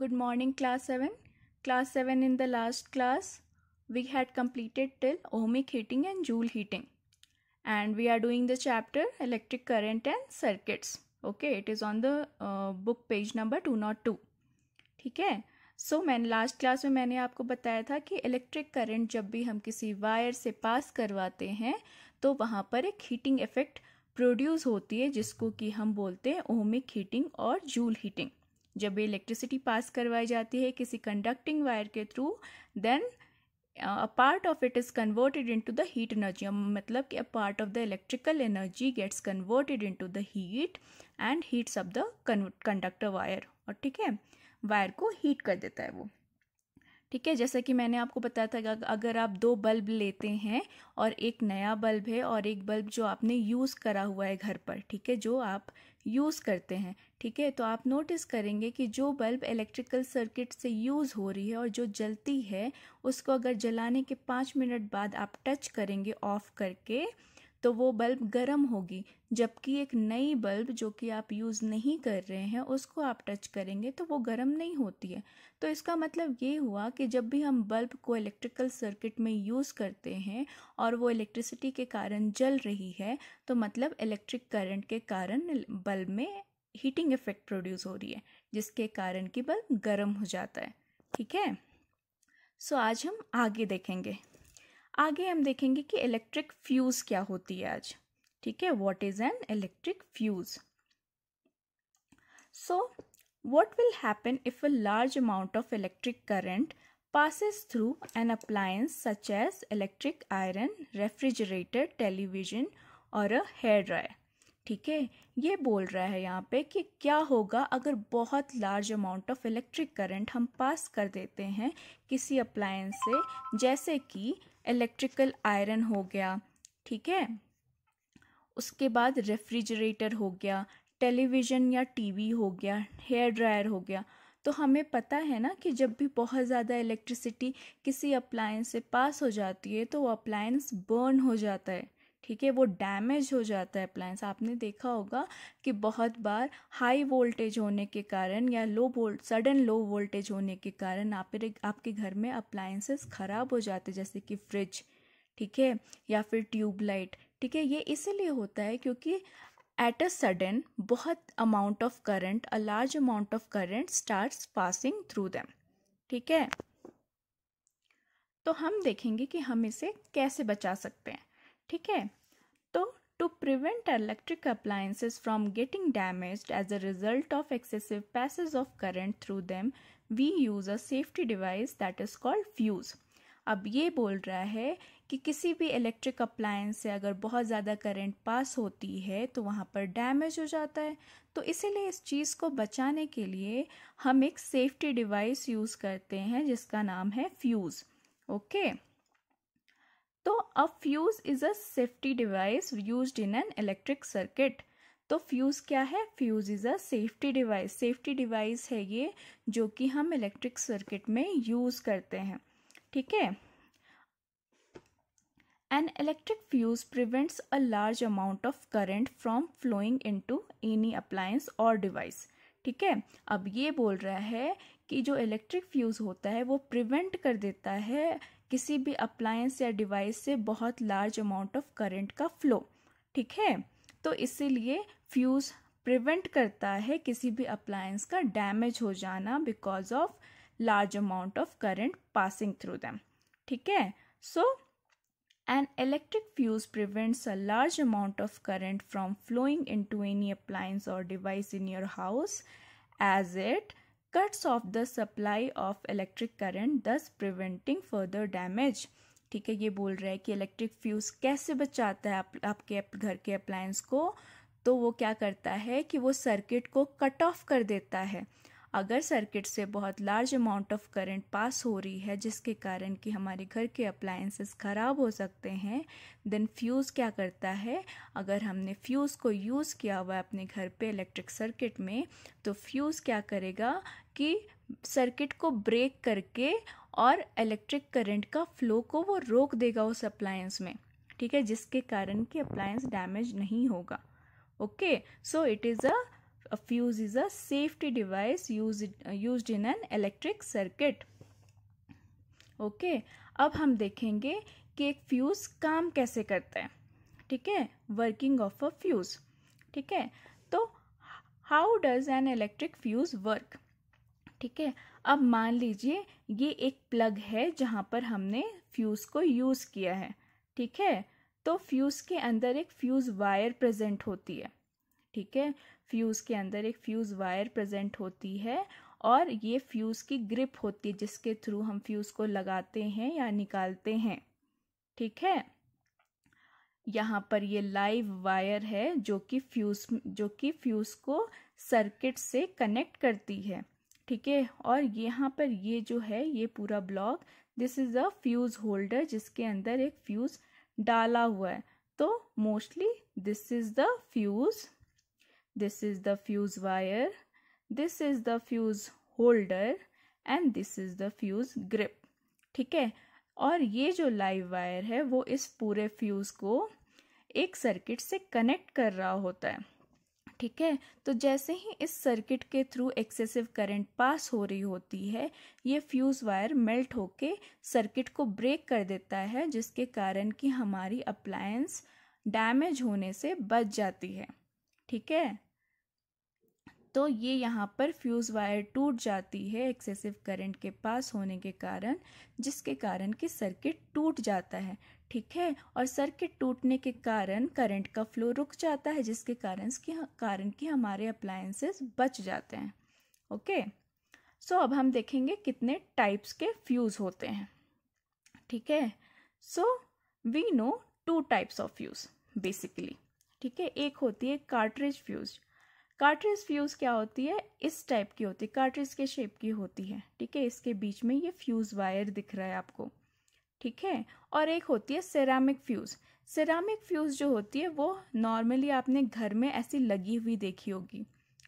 Good morning class 7. Class 7 in the last class we had completed till ohmic heating and joule heating and we are doing the chapter electric current and circuits. Okay it is on the uh, book page number 202. ठीक है so so, मैंने last class में मैंने आपको बताया था कि electric current जब भी हम किसी वायर से पास करवाते हैं तो वहाँ पर एक हीटिंग इफेक्ट प्रोड्यूस होती है जिसको कि हम बोलते हैं ओमिक हीटिंग और जूल हीटिंग जब इलेक्ट्रिसिटी पास करवाई जाती है किसी कंडक्टिंग वायर के through then a part of it is converted into the heat energy मतलब कि a part of the electrical energy gets converted into the heat and heats up the conductor wire और ठीक है wire को heat कर देता है वो ठीक है जैसा कि मैंने आपको बताया था अगर आप दो बल्ब लेते हैं और एक नया बल्ब है और एक बल्ब जो आपने यूज़ करा हुआ है घर पर ठीक है जो आप यूज़ करते हैं ठीक है तो आप नोटिस करेंगे कि जो बल्ब इलेक्ट्रिकल सर्किट से यूज़ हो रही है और जो जलती है उसको अगर जलाने के पाँच मिनट बाद आप टच करेंगे ऑफ़ करके तो वो बल्ब गर्म होगी जबकि एक नई बल्ब जो कि आप यूज़ नहीं कर रहे हैं उसको आप टच करेंगे तो वो गर्म नहीं होती है तो इसका मतलब ये हुआ कि जब भी हम बल्ब को इलेक्ट्रिकल सर्किट में यूज़ करते हैं और वो इलेक्ट्रिसिटी के कारण जल रही है तो मतलब इलेक्ट्रिक करंट के कारण बल्ब में हीटिंग इफेक्ट प्रोड्यूस हो रही है जिसके कारण कि बल्ब गर्म हो जाता है ठीक है सो आज हम आगे देखेंगे आगे हम देखेंगे कि इलेक्ट्रिक फ्यूज क्या होती है आज ठीक है what is an electric fuse so what will happen if a large amount of electric current passes through an appliance such as electric iron refrigerator television और अ हेयर ड्रायर ठीक है ये बोल रहा है यहाँ पे कि क्या होगा अगर बहुत large amount of electric current हम पास कर देते हैं किसी अप्लायंस से जैसे कि इलेक्ट्रिकल आयरन हो गया ठीक है उसके बाद रेफ्रिजरेटर हो गया टेलीविज़न या टीवी हो गया हेयर ड्रायर हो गया तो हमें पता है ना कि जब भी बहुत ज़्यादा इलेक्ट्रिसिटी किसी अप्लायंस से पास हो जाती है तो वो अप्लायंस बर्न हो जाता है ठीक है वो डैमेज हो जाता है अप्लायंस आपने देखा होगा कि बहुत बार हाई वोल्टेज होने के कारण या low volt sudden low voltage होने के कारण आप आपके घर में अप्लायंसेस ख़राब हो जाते हैं जैसे कि फ्रिज ठीक है या फिर ट्यूबलाइट ठीक है ये इसीलिए होता है क्योंकि एट अ सडन बहुत amount of current a large amount of current start passing through them ठीक है तो हम देखेंगे कि हम इसे कैसे बचा सकते हैं ठीक है तो to prevent electric appliances from getting damage as a result of excessive passage of current through them we use a safety device that is called fuse अब ये बोल रहा है कि किसी भी इलेक्ट्रिक अप्लायंस से अगर बहुत ज़्यादा करंट पास होती है तो वहाँ पर डैमेज हो जाता है तो इसीलिए इस चीज़ को बचाने के लिए हम एक सेफ्टी डिवाइस यूज़ करते हैं जिसका नाम है फ्यूज़ ओके okay? तो अब fuse is a safety device use in an electric circuit तो फ्यूज़ क्या है fuse is a safety device safety device है ये जो कि हम इलेक्ट्रिक सर्किट में यूज़ करते हैं ठीक है an electric fuse prevents a large amount of current from flowing in to any appliance और डिवाइस ठीक है अब ये बोल रहा है कि जो इलेक्ट्रिक फ्यूज़ होता है वो प्रिवेंट कर देता है किसी भी अप्लायंस या डिवाइस से बहुत लार्ज अमाउंट ऑफ करंट का फ्लो ठीक है तो इसीलिए फ्यूज़ प्रिवेंट करता है किसी भी अप्लायंस का डैमेज हो जाना because of large amount of current passing through them ठीक है so electric fuse prevents a large amount of current from flowing in to any appliance और device in your house as it cuts off the supply of electric current thus preventing further damage ठीक है ये बोल रहा है कि electric fuse कैसे बचाता है आप, आपके घर के अप्लायंस को तो वो क्या करता है कि वो सर्किट को कट ऑफ कर देता है अगर सर्किट से बहुत large amount of current pass हो रही है जिसके कारण कि हमारे घर के अप्लायंसेस ख़राब हो सकते हैं देन फ्यूज़ क्या करता है अगर हमने फ्यूज़ को यूज़ किया हुआ है अपने घर पे इलेक्ट्रिक सर्किट में तो फ्यूज़ क्या करेगा कि सर्किट को ब्रेक करके और इलेक्ट्रिक करंट का फ्लो को वो रोक देगा उस अप्लायंस में ठीक है जिसके कारण कि अप्लायंस डैमेज नहीं होगा okay so it is a A fuse is a safety device used, used in an electric circuit. Okay okay, अब हम देखेंगे कि एक फ्यूज़ काम कैसे करता है ठीक है वर्किंग ऑफ अ फ्यूज़ ठीक है तो how does an electric fuse work ठीक है अब मान लीजिए ये एक प्लग है जहाँ पर हमने फ्यूज़ को यूज़ किया है ठीक है तो फ्यूज़ के अंदर एक फ्यूज़ वायर प्रेजेंट होती है ठीक है फ्यूज़ के अंदर एक फ्यूज़ वायर प्रेजेंट होती है और ये फ्यूज़ की ग्रिप होती है जिसके थ्रू हम फ्यूज़ को लगाते हैं या निकालते हैं ठीक है यहाँ पर ये लाइव वायर है जो कि फ्यूज़ जो कि फ्यूज़ को सर्किट से कनेक्ट करती है ठीक है और यहाँ पर ये जो है ये पूरा block this is a fuse holder जिसके अंदर एक फ्यूज़ डाला हुआ है तो mostly this is the fuse this is the fuse wire this is the fuse holder and this is the fuse grip ठीक है और ये जो लाइव वायर है वो इस पूरे फ्यूज़ को एक सर्किट से कनेक्ट कर रहा होता है ठीक है तो जैसे ही इस सर्किट के थ्रू एक्सेसिव करंट पास हो रही होती है ये फ्यूज़ वायर मेल्ट होके सर्किट को ब्रेक कर देता है जिसके कारण कि हमारी अप्लायंस डैमेज होने से बच जाती है ठीक है तो ये यहाँ पर फ्यूज़ वायर टूट जाती है एक्सेसिव करंट के पास होने के कारण जिसके कारण कि सर्किट टूट जाता है ठीक है और सर्किट टूटने के कारण करंट का फ्लो रुक जाता है जिसके कारण कि कारण कि हमारे अप्लायंसेस बच जाते हैं ओके सो अब हम देखेंगे कितने टाइप्स के फ्यूज़ होते हैं ठीक है so we know two types of fuse basically ठीक है एक होती है कार्ट्रिज फ्यूज़ कार्ट्रेज फ्यूज क्या होती है इस टाइप की होती है कार्ट्रेज के शेप की होती है ठीक है इसके बीच में ये फ्यूज वायर दिख रहा है आपको ठीक है और एक होती है सेरामिक फ्यूज सेरामिक फ्यूज जो होती है वो नॉर्मली आपने घर में ऐसी लगी हुई देखी होगी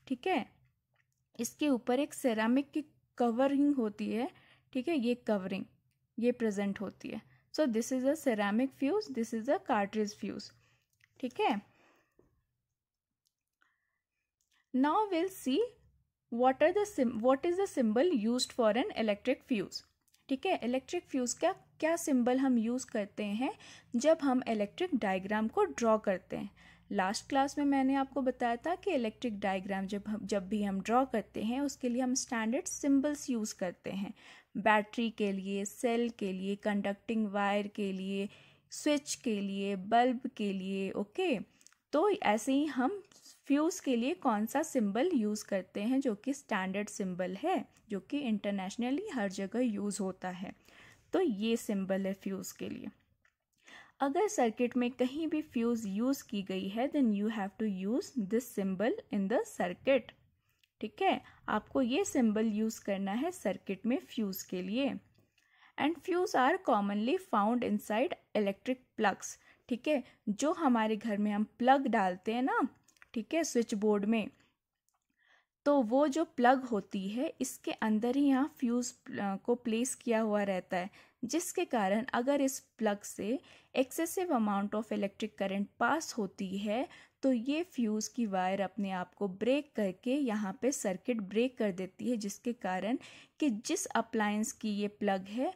ठीक है इसके ऊपर एक सेरामिक की कवरिंग होती है ठीक है ये कवरिंग ये प्रेजेंट होती है so this is a ceramic fuse this is a cartridge fuse ठीक है Now we'll see what are the sim what is the symbol used for an electric fuse ठीक है इलेक्ट्रिक फ्यूज का क्या symbol हम use करते हैं जब हम इलेक्ट्रिक डायग्राम को ड्रॉ करते हैं लास्ट क्लास में मैंने आपको बताया था कि इलेक्ट्रिक डायग्राम जब हम जब भी हम ड्रॉ करते हैं उसके लिए हम स्टैंडर्ड सिंबल्स यूज़ करते हैं बैटरी के लिए सेल के लिए कंडक्टिंग वायर के लिए स्विच के लिए बल्ब के लिए ओके तो ऐसे ही हम फ्यूज़ के लिए कौन सा सिंबल यूज़ करते हैं जो कि स्टैंडर्ड सिंबल है जो कि इंटरनेशनली हर जगह यूज़ होता है तो ये सिंबल है फ्यूज़ के लिए अगर सर्किट में कहीं भी फ्यूज़ यूज़ की गई है then you have to use this symbol in the circuit ठीक है आपको ये सिंबल यूज़ करना है सर्किट में फ्यूज़ के लिए and fuse are commonly found inside electric plugs ठीक है जो हमारे घर में हम प्लग डालते हैं ना ठीक है स्विच बोर्ड में तो वो जो प्लग होती है इसके अंदर ही यहाँ फ्यूज़ को प्लेस किया हुआ रहता है जिसके कारण अगर इस प्लग से excessive amount of electric current pass होती है तो ये फ्यूज़ की वायर अपने आप को ब्रेक करके यहाँ पे सर्किट ब्रेक कर देती है जिसके कारण कि जिस अप्लायंस की ये प्लग है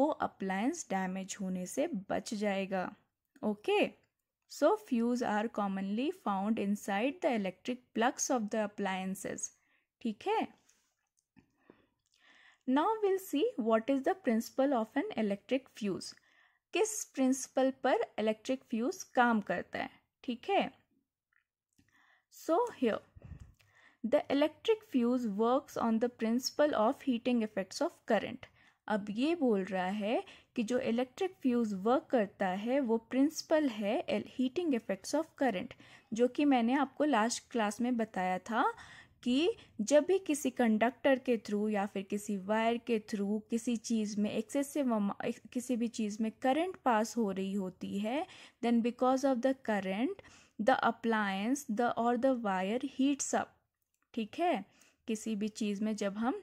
वो अप्लायंस डैमेज होने से बच जाएगा okay okay? So, fuse are commonly found inside the electric plugs of the appliances. Okay. Now, we'll see what is the principle of an electric fuse. Kis principle per electric fuse kaam karta hai. Okay. So, here. The electric fuse works on the principle of heating effects of current. अब ये बोल रहा है कि जो electric fuse work करता है वो प्रिंसिपल है हीटिंग इफ़ेक्ट्स ऑफ करंट जो कि मैंने आपको लास्ट क्लास में बताया था कि जब भी किसी कंडक्टर के थ्रू या फिर किसी वायर के थ्रू किसी चीज़ में एक्सेसिव किसी भी चीज़ में करंट पास हो रही होती है then because of the current the appliance the और द वायर हीट्स अप ठीक है किसी भी चीज़ में जब हम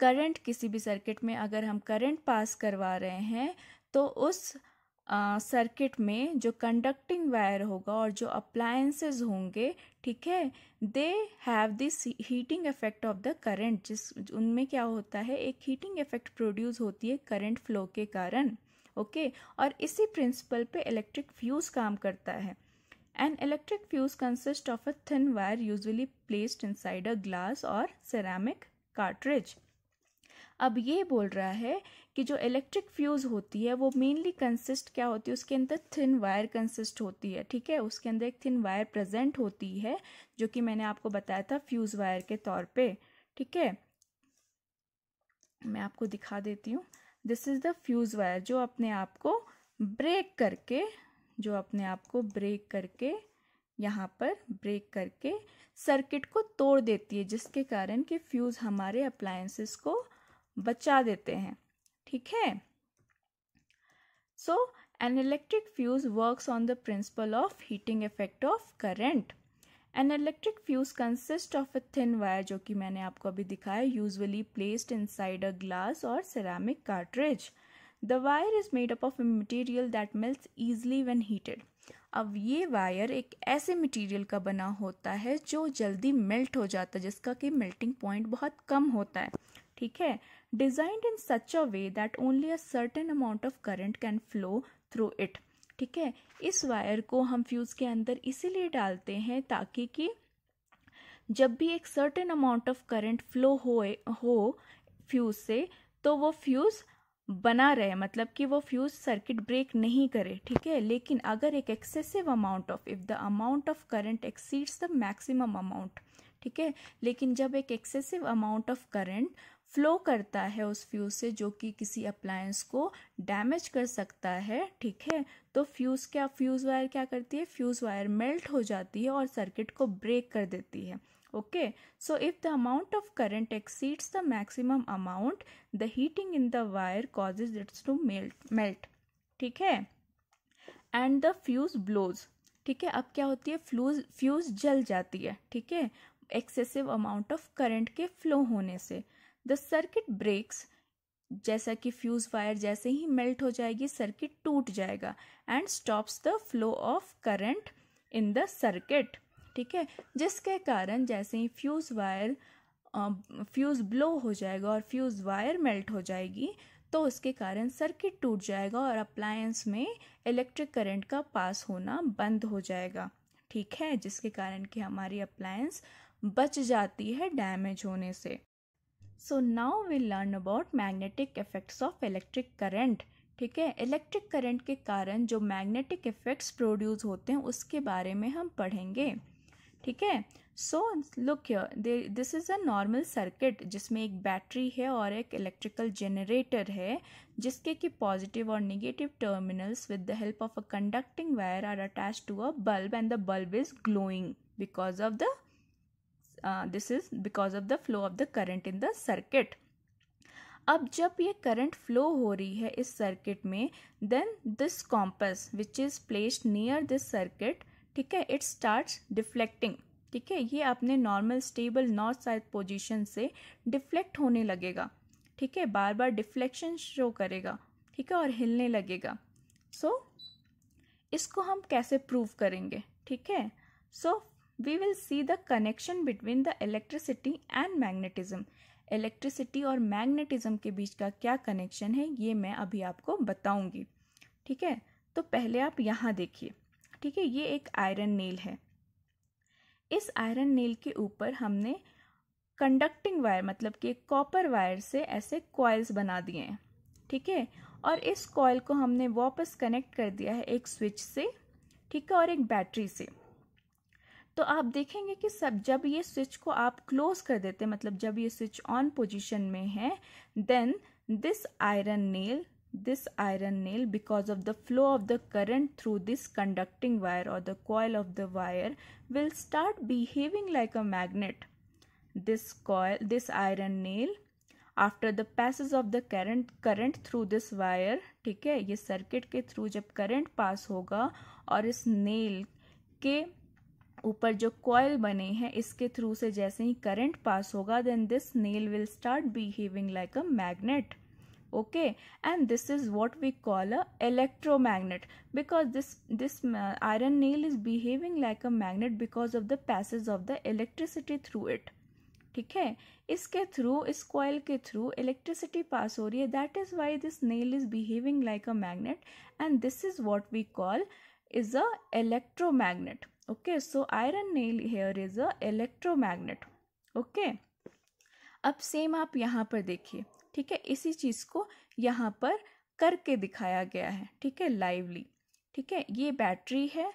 करंट किसी भी सर्किट में अगर हम करंट पास करवा रहे हैं तो उस सर्किट uh, में जो कंडक्टिंग वायर होगा और जो अप्लायंसेस होंगे ठीक है they have this heating effect of the current जिस उनमें क्या होता है एक हीटिंग इफेक्ट प्रोड्यूस होती है करंट फ्लो के कारण ओके okay? और इसी प्रिंसिपल पे इलेक्ट्रिक फ्यूज़ काम करता है an electric fuse consist of a thin wire usually placed inside a glass और सेरामिक कार्ट्रिज अब ये बोल रहा है कि जो इलेक्ट्रिक फ्यूज़ होती है वो मेनली कंसिस्ट क्या होती है उसके अंदर थिन वायर कंसिस्ट होती है ठीक है उसके अंदर एक थिन वायर प्रेजेंट होती है जो कि मैंने आपको बताया था फ्यूज़ वायर के तौर पे ठीक है मैं आपको दिखा देती हूँ this is the fuse wire जो अपने आप को ब्रेक करके जो अपने आप को ब्रेक करके यहाँ पर ब्रेक करके सर्किट को तोड़ देती है जिसके कारण कि फ्यूज़ हमारे अप्लायंसेस को बचा देते हैं ठीक है so an electric fuse works on the principle of heating effect of current an electric fuse consist of a thin wire जो कि मैंने आपको अभी दिखाया usually placed inside a glass और ceramic cartridge the wire is made up of a material that melts easily when heated अब ये wire एक ऐसे मटेरियल का बना होता है जो जल्दी मेल्ट हो जाता है जिसका कि मेल्टिंग पॉइंट बहुत कम होता है ठीक है designed in such a way that only a certain amount of current can flow through it ठीक है इस वायर को हम फ्यूज़ के अंदर इसीलिए डालते हैं ताकि कि जब भी एक certain amount of current flow हो हो फ्यूज़ से तो वो फ्यूज़ बना रहे मतलब कि वो फ्यूज सर्किट ब्रेक नहीं करे ठीक है लेकिन अगर एक excessive amount of if the amount of current exceeds the maximum amount ठीक है लेकिन जब एक excessive amount of current flow करता है उस फ्यूज़ से जो कि किसी अप्लायंस को डैमेज कर सकता है ठीक है तो फ्यूज़ क्या फ्यूज़ वायर क्या करती है फ्यूज़ वायर मेल्ट हो जाती है और सर्किट को ब्रेक कर देती है okay so if the amount of current exceeds the maximum amount the heating in the wire causes its to melt melt ठीक है एंड द फ्यूज़ ब्लोज ठीक है अब क्या होती है फ्यूज फ्यूज जल जाती है ठीक है एक्सेसिव अमाउंट ऑफ करंट के फ्लो होने से द सर्किट ब्रेक्स जैसा कि फ्यूज़ वायर जैसे ही मेल्ट हो जाएगी सर्किट टूट जाएगा and stops the flow of current in the circuit ठीक है जिसके कारण जैसे ही फ्यूज़ वायर फ्यूज़ ब्लो हो जाएगा और फ्यूज़ वायर मेल्ट हो जाएगी तो उसके कारण सर्किट टूट जाएगा और अप्लायंस में इलेक्ट्रिक करंट का पास होना बंद हो जाएगा ठीक है जिसके कारण कि हमारी अप्लायंस बच जाती है डैमेज होने से so now we learn about magnetic effects of electric current ठीक है इलेक्ट्रिक करंट के कारण जो मैग्नेटिक इफेक्ट्स प्रोड्यूस होते हैं उसके बारे में हम पढ़ेंगे ठीक है so look here this is a normal circuit जिसमें एक बैटरी है और एक इलेक्ट्रिकल जनरेटर है जिसके कि पॉजिटिव और negative terminals with the help of a conducting wire are attach to a bulb and the bulb is glowing because of the uh, this is because of the flow of the current in the circuit अब जब ये current flow हो रही है इस circuit में then this compass which is placed near this circuit ठीक है इट स्टार्ट्स डिफ्लेक्टिंग ठीक है ये अपने normal stable north side position से डिफ्लेक्ट होने लगेगा ठीक है बार बार डिफ्लेक्शन शो करेगा ठीक है और हिलने लगेगा सो so, इसको हम कैसे प्रूव करेंगे ठीक है so we will see the connection between the electricity and magnetism electricity और मैग्नेटिज्म के बीच का क्या कनेक्शन है ये मैं अभी आपको बताऊंगी ठीक है तो पहले आप यहाँ देखिए ठीक है ये एक आयरन नेल है इस आयरन नेल के ऊपर हमने कंडक्टिंग वायर मतलब कि कॉपर वायर से ऐसे कॉयल्स बना दिए हैं ठीक है और इस कॉयल को हमने वापस कनेक्ट कर दिया है एक स्विच से ठीक है और एक बैटरी से तो आप देखेंगे कि सब जब ये स्विच को आप क्लोज कर देते हैं मतलब जब ये स्विच ऑन पोजीशन में है then this iron nail this iron nail because of the flow of the current through this conducting wire और the coil of the wire will start behaving like a magnet this coil this iron nail after the passage of the current current through this wire ठीक है ये circuit के through जब current pass होगा और इस नेल के ऊपर जो कॉयल बने हैं इसके थ्रू से जैसे ही करंट पास होगा then this nail will start behaving like a magnet and this is is we call a electromagnet because this this iron nail is behaving like a magnet because of the passage of the electricity through it ठीक है इसके through इस coil के through electricity pass हो रही है that is why this nail is behaving like a magnet and this is what we call is a electromagnet okay so iron nail here is a electromagnet okay अब same आप यहाँ पर देखिए ठीक है इसी चीज़ को यहाँ पर करके दिखाया गया है ठीक है लाइवली ठीक है ये बैटरी है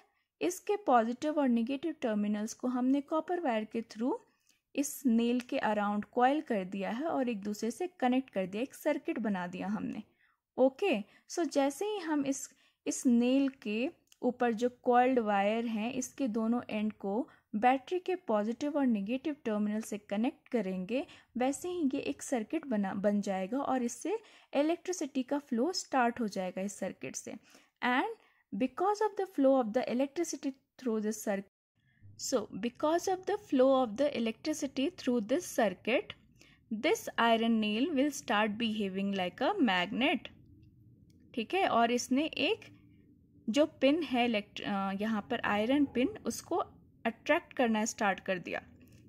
इसके पॉजिटिव और निगेटिव टर्मिनल्स को हमने कॉपर वायर के थ्रू इस नेल के अराउंड कॉयल कर दिया है और एक दूसरे से कनेक्ट कर दिया एक सर्किट बना दिया हमने ओके सो जैसे ही हम इस इस नेल के ऊपर जो कॉल्ड वायर हैं इसके दोनों एंड को बैटरी के पॉजिटिव और नेगेटिव टर्मिनल से कनेक्ट करेंगे वैसे ही ये एक सर्किट बना बन जाएगा और इससे इलेक्ट्रिसिटी का फ्लो स्टार्ट हो जाएगा इस सर्किट से and because of the flow of the electricity through this circuit so because of the flow of the electricity through this circuit this iron nail will start behaving like a magnet ठीक है और इसने एक जो pin है यहाँ पर iron pin उसको अट्रैक्ट करना स्टार्ट कर दिया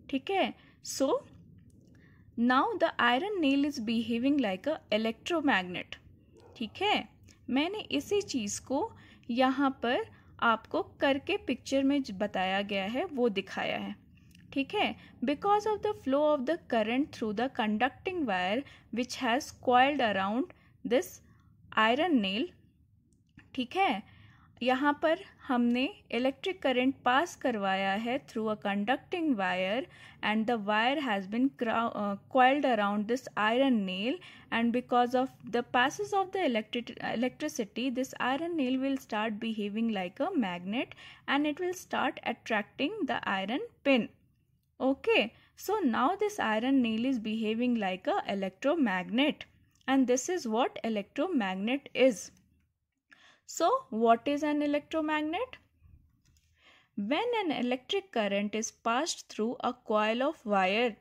ठीक है so now the iron nail is behaving like a electromagnet ठीक है मैंने इसी चीज़ को यहाँ पर आपको करके पिक्चर में बताया गया है वो दिखाया है ठीक है because of the flow of the current through the conducting wire which has coiled around this iron nail ठीक है यहाँ पर हमने इलेक्ट्रिक करंट पास करवाया है through a conducting wire and the wire has been coiled around this iron nail and because of the passage of the electric electricity this iron nail will start behaving like a magnet and it will start attracting the iron pin okay so now this iron nail is behaving like a electro electromagnet and this is what electro electromagnet is So, what is an electromagnet? When an electric current is passed through a coil of wire,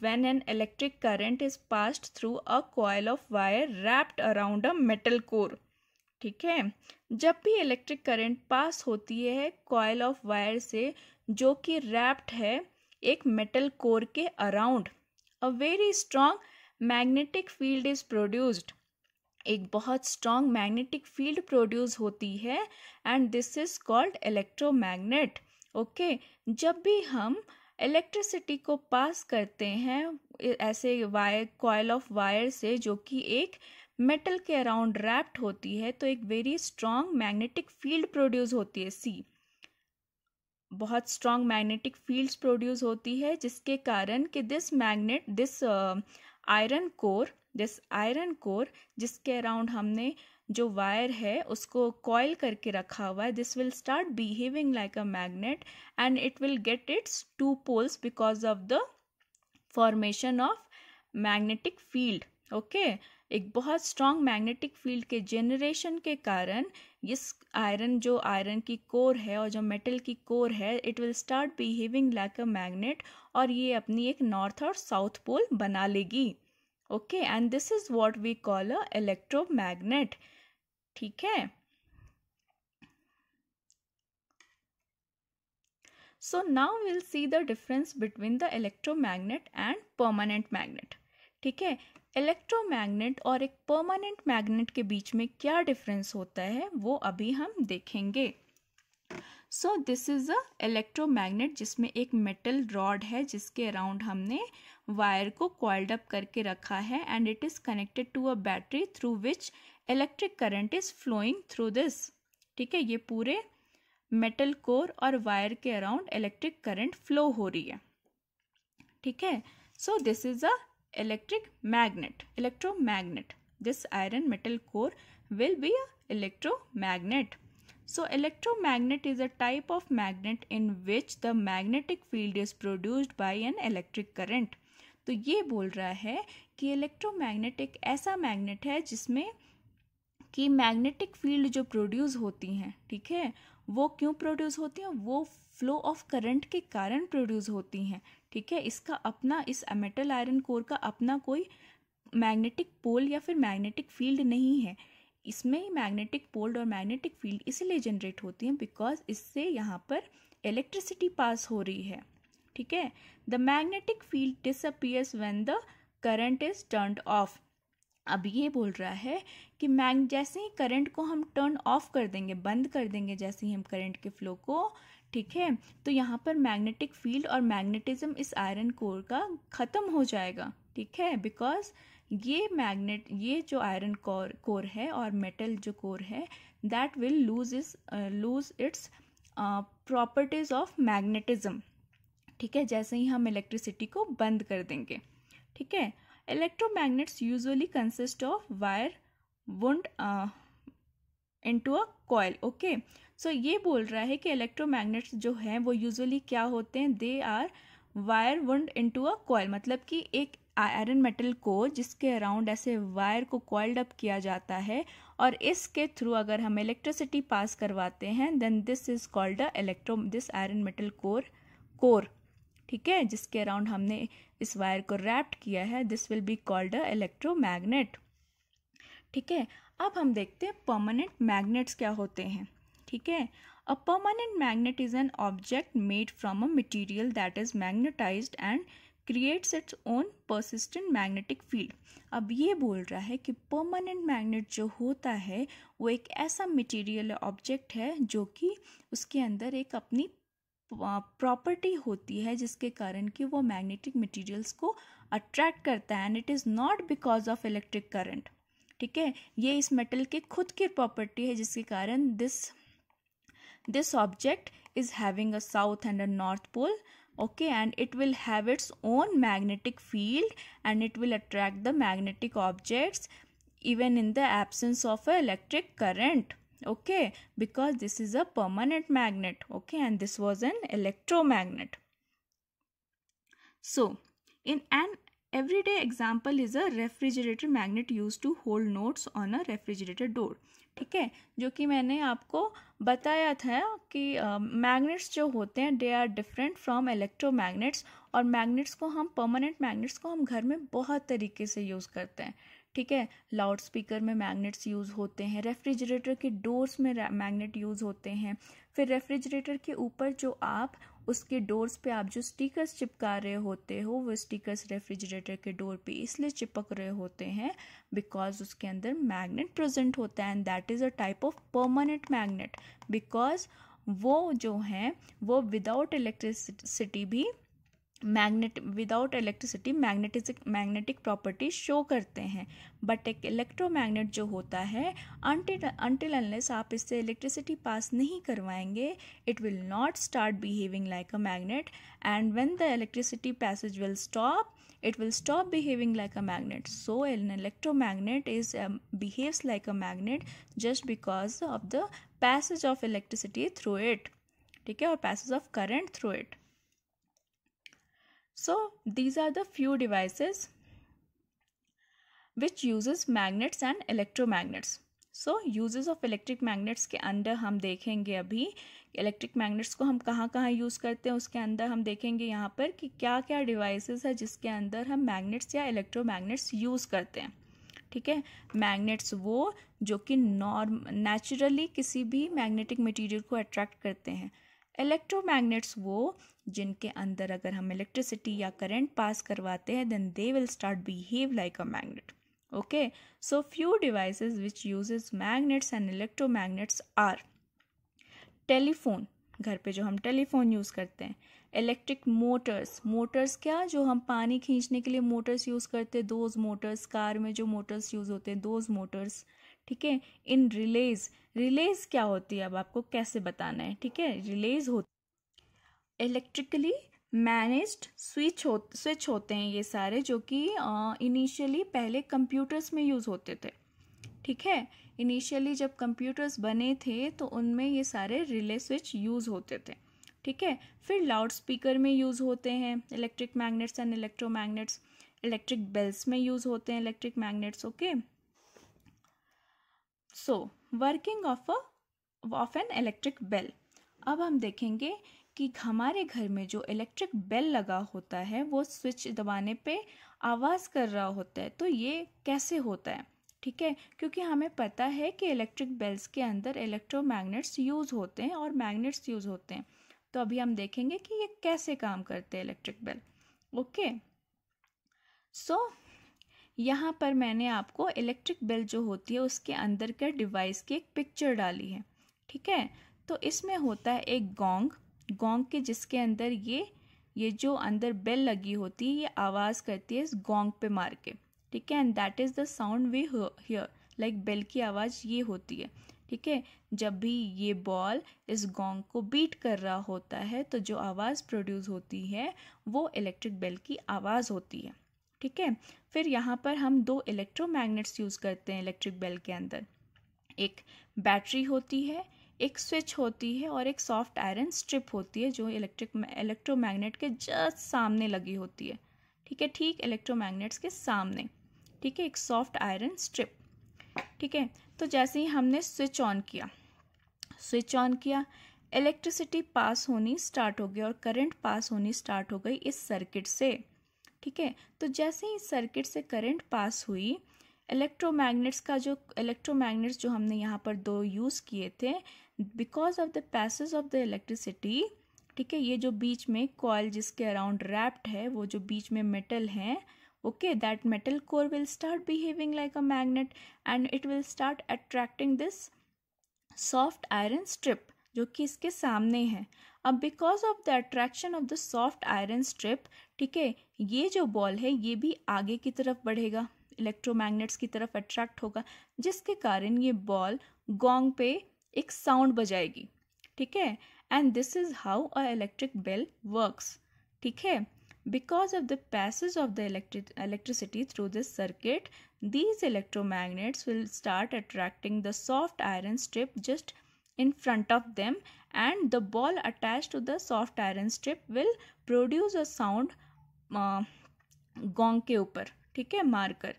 when an electric current is passed through a coil of wire wrapped around a metal core, ठीक है जब भी electric current pass होती है coil of wire से जो कि wrapped है एक मेटल कोर के around a very strong magnetic field is produced एक बहुत स्ट्रांग मैग्नेटिक फील्ड प्रोड्यूस होती है and this is called electromagnet okay जब भी हम इलेक्ट्रिसिटी को पास करते हैं ऐसे वायर कॉयल ऑफ वायर से जो कि एक मेटल के अराउंड रैप्ड होती है तो एक very strong magnetic field produce होती है सी बहुत स्ट्रांग मैग्नेटिक फील्ड्स प्रोड्यूस होती है जिसके कारण कि this magnet this iron core this iron core जिसके अराउंड हमने जो वायर है उसको कॉयल करके रखा हुआ है this will start behaving like a magnet and it will get its two poles because of the formation of magnetic field okay एक बहुत स्ट्रॉन्ग मैग्नेटिक फील्ड के जेनरेशन के कारण इस आयरन जो आयरन की कोर है और जो मेटल की कोर है it will start behaving like a magnet और ये अपनी एक नॉर्थ और साउथ पोल बना लेगी okay and this is what we call a electromagnet ठीक है so now will see the difference between the electromagnet and permanent magnet ठीक है इलेक्ट्रो मैग्नेट और एक परमानेंट मैग्नेट के बीच में क्या डिफरेंस होता है वो अभी हम देखेंगे so this is a magnet जिसमें एक मेटल रॉड है जिसके अराउंड हमने वायर को कॉल्ड अप करके रखा है and it is connected to a battery through which electric current is flowing through this ठीक है ये पूरे मेटल कोर और वायर के अराउंड इलेक्ट्रिक करंट फ्लो हो रही है ठीक है so this is a electric magnet electromagnet this iron metal core will be a electromagnet so electromagnet is a type of magnet in which the magnetic field is produced by N electric current तो ये बोल रहा है कि electromagnetic एक ऐसा magnet है जिसमें कि मैग्नेटिक फील्ड जो प्रोड्यूस होती हैं ठीक है वो क्यों प्रोड्यूस होती हैं वो फ्लो ऑफ करंट के कारण प्रोड्यूस होती हैं ठीक है इसका अपना इस मेटल आयरन कोर का अपना कोई मैग्नेटिक पोल या फिर मैग्नेटिक फील्ड नहीं है इसमें ही मैग्नेटिक पोल्ड और मैग्नेटिक फील्ड इसलिए जनरेट होती हैं बिकॉज इससे यहाँ पर इलेक्ट्रिसिटी पास हो रही है ठीक है the magnetic field disappears when the current is turn off अब ये बोल रहा है कि मैग जैसे ही करंट को हम टर्न ऑफ कर देंगे बंद कर देंगे जैसे ही हम करंट के फ्लो को ठीक है तो यहाँ पर मैग्नेटिक फील्ड और मैग्नेटिज्म इस आयरन कोर का ख़त्म हो जाएगा ठीक है बिकॉज ये मैग्नेट ये जो आयरन कोर कोर है और मेटल जो कोर है that will lose is lose its properties of magnetism ठीक है जैसे ही हम इलेक्ट्रिसिटी को बंद कर देंगे ठीक है electromagnets usually consist of wire wound into a coil okay सो ये बोल रहा है कि इलेक्ट्रोमैग्नेट्स जो हैं वो यूजुअली क्या होते हैं they are wire wound into a coil मतलब कि एक आयरन मेटल को जिसके अराउंड ऐसे वायर को कॉयल्ड अप किया जाता है और इसके थ्रू अगर हम इलेक्ट्रिसिटी पास करवाते हैं then this is called a electro this iron metal core core ठीक है जिसके अराउंड हमने इस वायर को रैप्ट किया है this will be called a magnet ठीक है अब हम देखते हैं परमानेंट मैग्नेट्स क्या होते हैं ठीक है a permanent magnet is an object made from a material that is magnetize and creates its own persistent magnetic field अब ये बोल रहा है कि परमानेंट मैग्नेट जो होता है वो एक ऐसा मटेरियल ऑब्जेक्ट है जो कि उसके अंदर एक अपनी प्रॉपर्टी होती है जिसके कारण कि वो मैग्नेटिक मटेरियल्स को अट्रैक्ट करता है and it is not because of electric current ठीक है ये इस मेटल के खुद की प्रॉपर्टी है जिसके कारण this this object is having a south and a north pole okay and it will have its own magnetic field and it will attract the magnetic objects even in the absence of a electric current okay because this is a permanent magnet okay and this was an electromagnet so in an everyday example is a refrigerator magnet used to hold notes on a refrigerator door ठीक है जो कि मैंने आपको बताया था कि magnets uh, जो होते हैं they are different from electromagnets और मैग्नेट्स को हम परमानेंट मैग्नेट्स को हम घर में बहुत तरीके से यूज़ करते हैं ठीक है लाउड स्पीकर में मैग्नेट्स यूज़ होते हैं रेफ्रिजरेटर के डोर्स में मैग्नेट यूज़ होते हैं फिर रेफ्रिजरेटर के ऊपर जो आप उसके डोर्स पे आप जो स्टिकर्स चिपका रहे होते हो वो स्टिकर्स रेफ्रिजरेटर के डोर पे इसलिए चिपक रहे होते हैं बिकॉज उसके अंदर मैग्नेट प्रेजेंट होता है and that is a type of permanent magnet because वो जो हैं वो विदाउट इलेक्ट्रिसिटी भी magnet without electricity magnetic magnetic property show करते हैं बट एक इलेक्ट्रोमैग्नेट जो होता है अनटिल अनलेस आप इससे इलेक्ट्रिसिटी पास नहीं करवाएंगे it will not start behaving like a magnet and when the electricity passage will stop it will stop behaving like a magnet so an electromagnet is behaves like a magnet just because of the passage of electricity through it ठीक है और passage of current through it so these are the few devices which uses magnets and electromagnets so uses of electric magnets के under हम देखेंगे अभी electric magnets को हम कहाँ कहाँ यूज़ करते हैं उसके अंदर हम देखेंगे यहाँ पर कि क्या क्या डिवाइसेस है जिसके अंदर हम मैग्नेट्स या इलेक्ट्रोमैग्नेट्स यूज़ करते हैं ठीक है मैग्नेट्स वो जो कि नॉर्म नेचुरली किसी भी मैग्नेटिक मटीरियल को अट्रैक्ट करते हैं इलेक्ट्रोमैग्नेट्स वो जिनके अंदर अगर हम इलेक्ट्रिसिटी या करंट पास करवाते हैं then they will start behave like a magnet okay so few devices which uses magnets and electromagnets are telephone घर पे जो हम टेलीफोन यूज़ करते हैं इलेक्ट्रिक मोटर्स मोटर्स क्या जो हम पानी खींचने के लिए मोटर्स यूज़ करते हैं दोज मोटर्स कार में जो मोटर्स यूज़ होते हैं दोज मोटर्स ठीक है इन रिलेज रिलेज क्या होती है अब आपको कैसे बताना है ठीक है रिलेज होती इलेक्ट्रिकली मैनेज्ड स्विच हो स्विच होते हैं ये सारे जो कि इनिशियली पहले कंप्यूटर्स में यूज़ होते थे ठीक है इनिशियली जब कंप्यूटर्स बने थे तो उनमें ये सारे रिले स्विच यूज़ होते थे ठीक है फिर लाउड स्पीकर में यूज़ होते हैं electric magnets and electromagnets electric bells में यूज़ होते हैं electric magnets okay so working of a of an electric bell अब हम देखेंगे कि हमारे घर में जो इलेक्ट्रिक बेल लगा होता है वो स्विच दबाने पे आवाज़ कर रहा होता है तो ये कैसे होता है ठीक है क्योंकि हमें पता है कि इलेक्ट्रिक बेल्स के अंदर इलेक्ट्रोमैग्नेट्स यूज़ होते हैं और मैग्नेट्स यूज़ होते हैं तो अभी हम देखेंगे कि ये कैसे काम करते हैं इलेक्ट्रिक बेल ओके सो यहाँ पर मैंने आपको इलेक्ट्रिक बिल जो होती है उसके अंदर के डिवाइस की एक पिक्चर डाली है ठीक है तो इसमें होता है एक गोंग गोंग के जिसके अंदर ये ये जो अंदर बेल लगी होती है ये आवाज़ करती है इस गोंग पे मार के ठीक है and that is the sound we hear like bell की आवाज़ ये होती है ठीक है जब भी ये बॉल इस गोंग को बीट कर रहा होता है तो जो आवाज़ प्रोड्यूस होती है वो इलेक्ट्रिक बेल की आवाज़ होती है ठीक है फिर यहाँ पर हम दो इलेक्ट्रोमैग्नेट्स यूज़ करते हैं इलेक्ट्रिक बेल के अंदर एक बैटरी होती है एक स्विच होती है और एक सॉफ्ट आयरन स्ट्रिप होती है जो इलेक्ट्रिक इलेक्ट्रोमैग्नेट के जस्ट सामने लगी होती है ठीक है ठीक इलेक्ट्रोमैग्नेट्स के सामने ठीक है एक सॉफ्ट आयरन स्ट्रिप ठीक है तो जैसे ही हमने स्विच ऑन किया स्विच ऑन किया इलेक्ट्रिसिटी पास होनी स्टार्ट हो गई और करंट पास होनी स्टार्ट हो गई इस सर्किट से ठीक है तो जैसे ही सर्किट से करंट पास हुई इलेक्ट्रोमैग्नेट्स का जो इलेक्ट्रोमैग्नेट्स जो हमने यहाँ पर दो यूज़ किए थे because of the passage of the electricity ठीक है ये जो बीच में कॉयल जिसके अराउंड रैप्ड है वो जो बीच में मेटल है okay that metal core will start behaving like a magnet and it will start attracting this soft iron strip जो कि इसके सामने है अब because of the attraction of the soft iron strip ठीक है ये जो बॉल है ये भी आगे की तरफ बढ़ेगा इलेक्ट्रोमैग्नेट्स की तरफ अट्रैक्ट होगा जिसके कारण ये बॉल गोंग पे एक साउंड बजाएगी ठीक है and this is how a electric bell works ठीक है because of the passage of the electric electricity through this circuit these electromagnets will start attracting the soft iron strip just in front of them and the ball attached to the soft iron strip will produce a sound uh, Gong के ऊपर ठीक है marker,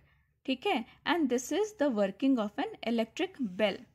ठीक है and this is the working of an electric